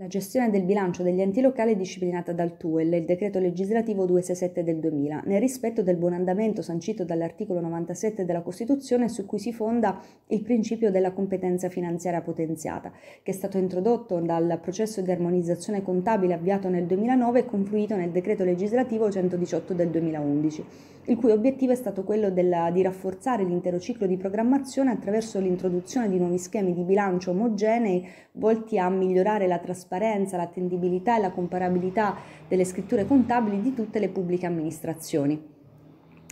La gestione del bilancio degli enti locali è disciplinata dal TUEL, il decreto legislativo 267 del 2000, nel rispetto del buon andamento sancito dall'articolo 97 della Costituzione su cui si fonda il principio della competenza finanziaria potenziata, che è stato introdotto dal processo di armonizzazione contabile avviato nel 2009 e confluito nel decreto legislativo 118 del 2011 il cui obiettivo è stato quello della, di rafforzare l'intero ciclo di programmazione attraverso l'introduzione di nuovi schemi di bilancio omogenei volti a migliorare la trasparenza, l'attendibilità e la comparabilità delle scritture contabili di tutte le pubbliche amministrazioni.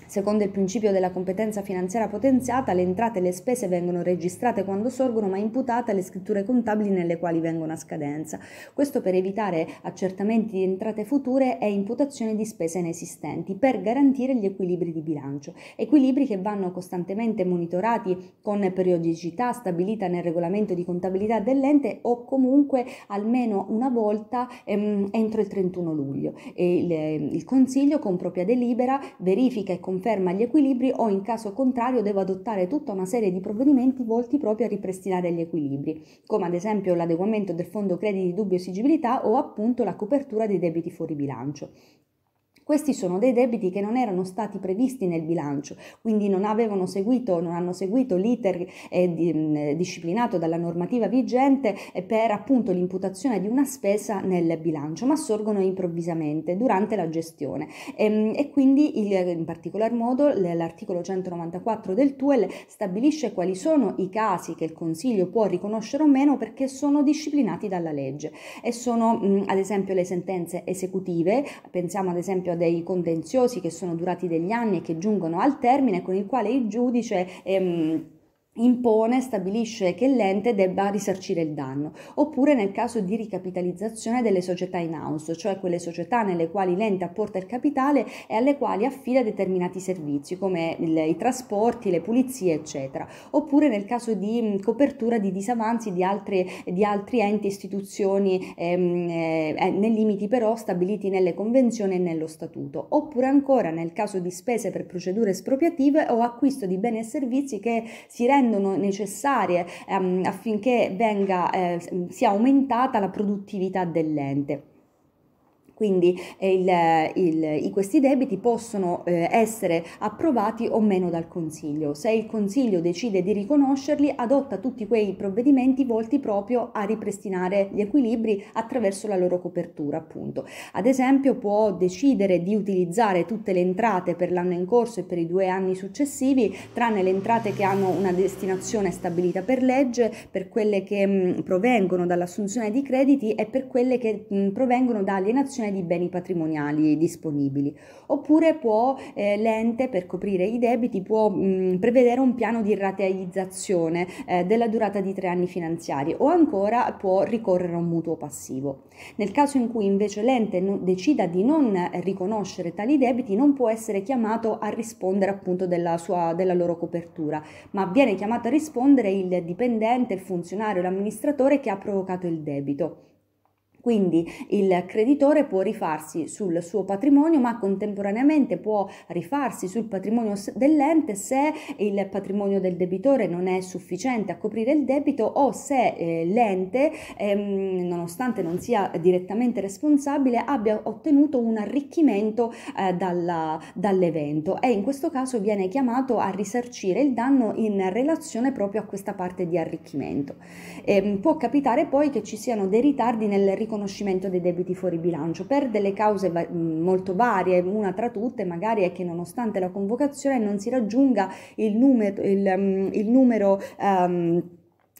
Secondo il principio della competenza finanziaria potenziata, le entrate e le spese vengono registrate quando sorgono, ma imputate alle scritture contabili nelle quali vengono a scadenza. Questo per evitare accertamenti di entrate future e imputazioni di spese inesistenti, per garantire gli equilibri di bilancio. Equilibri che vanno costantemente monitorati con periodicità stabilita nel regolamento di contabilità dell'ente o comunque almeno una volta ehm, entro il 31 luglio. E il, il Consiglio, con propria delibera, verifica e conferma conferma gli equilibri o in caso contrario devo adottare tutta una serie di provvedimenti volti proprio a ripristinare gli equilibri, come ad esempio l'adeguamento del fondo crediti di dubbia esigibilità o appunto la copertura dei debiti fuori bilancio. Questi sono dei debiti che non erano stati previsti nel bilancio, quindi non avevano seguito, non hanno seguito l'iter eh, di, mh, disciplinato dalla normativa vigente eh, per appunto l'imputazione di una spesa nel bilancio, ma sorgono improvvisamente durante la gestione. E, ehm, e quindi il, in particolar modo l'articolo 194 del TUEL stabilisce quali sono i casi che il Consiglio può riconoscere o meno perché sono disciplinati dalla legge e sono mh, ad esempio le sentenze esecutive, pensiamo ad esempio a dei contenziosi che sono durati degli anni e che giungono al termine, con il quale il giudice... Ehm, impone, stabilisce che l'ente debba risarcire il danno, oppure nel caso di ricapitalizzazione delle società in house, cioè quelle società nelle quali l'ente apporta il capitale e alle quali affida determinati servizi come le, i trasporti, le pulizie, eccetera, oppure nel caso di copertura di disavanzi di, altre, di altri enti, e istituzioni ehm, eh, eh, nei limiti però stabiliti nelle convenzioni e nello statuto, oppure ancora nel caso di spese per procedure espropriative o acquisto di beni e servizi che si rendono rendono necessarie ehm, affinché venga, eh, sia aumentata la produttività dell'ente quindi eh, il, il, questi debiti possono eh, essere approvati o meno dal Consiglio. Se il Consiglio decide di riconoscerli, adotta tutti quei provvedimenti volti proprio a ripristinare gli equilibri attraverso la loro copertura, appunto. Ad esempio può decidere di utilizzare tutte le entrate per l'anno in corso e per i due anni successivi, tranne le entrate che hanno una destinazione stabilita per legge, per quelle che mh, provengono dall'assunzione di crediti e per quelle che mh, provengono da alienazione dichiarazione di beni patrimoniali disponibili. Oppure può eh, l'ente per coprire i debiti può mh, mm, prevedere un piano di rateizzazione eh, della durata di tre anni finanziari o ancora può ricorrere a un mutuo passivo. Nel caso in cui invece l'ente non, decida di non riconoscere tali debiti non può essere chiamato a rispondere appunto della, sua, della loro copertura, ma viene chiamato a rispondere il dipendente, il funzionario, l'amministratore che ha provocato il debito quindi il creditore può rifarsi sul suo patrimonio ma contemporaneamente può rifarsi sul patrimonio dell'ente se il patrimonio del debitore non è sufficiente a coprire il debito o se eh, l'ente ehm, nonostante non sia direttamente responsabile abbia ottenuto un arricchimento eh, dalla, dall'evento e in questo caso viene chiamato a risarcire il danno in relazione proprio a questa parte di arricchimento. Eh, può capitare poi che ci siano dei ritardi nel riconoscimento riconoscimento dei debiti fuori bilancio per delle cause va- mm, molto varie, una tra tutte magari è che nonostante la convocazione non si raggiunga il numero, il, mm, il numero um,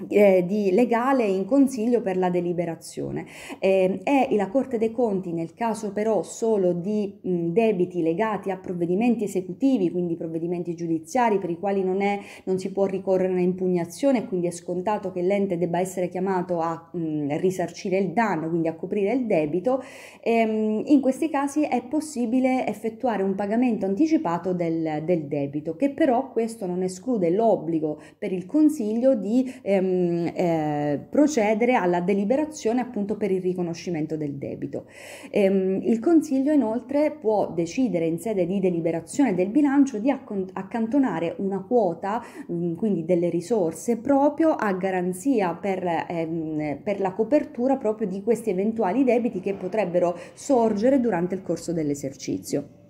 eh, di legale in consiglio per la deliberazione eh, e la Corte dei Conti nel caso però solo di mh, debiti legati a provvedimenti esecutivi quindi provvedimenti giudiziari per i quali non, è, non si può ricorrere a impugnazione quindi è scontato che l'ente debba essere chiamato a mh, risarcire il danno quindi a coprire il debito ehm, in questi casi è possibile effettuare un pagamento anticipato del, del debito che però questo non esclude l'obbligo per il consiglio di ehm, Ehm, eh, procedere alla deliberazione appunto per il riconoscimento del debito. Ehm, il Consiglio inoltre può decidere in sede di deliberazione del bilancio di accantonare una quota, mm, quindi delle risorse, proprio a garanzia per, ehm, per la copertura proprio di questi eventuali debiti che potrebbero sorgere durante il corso dell'esercizio.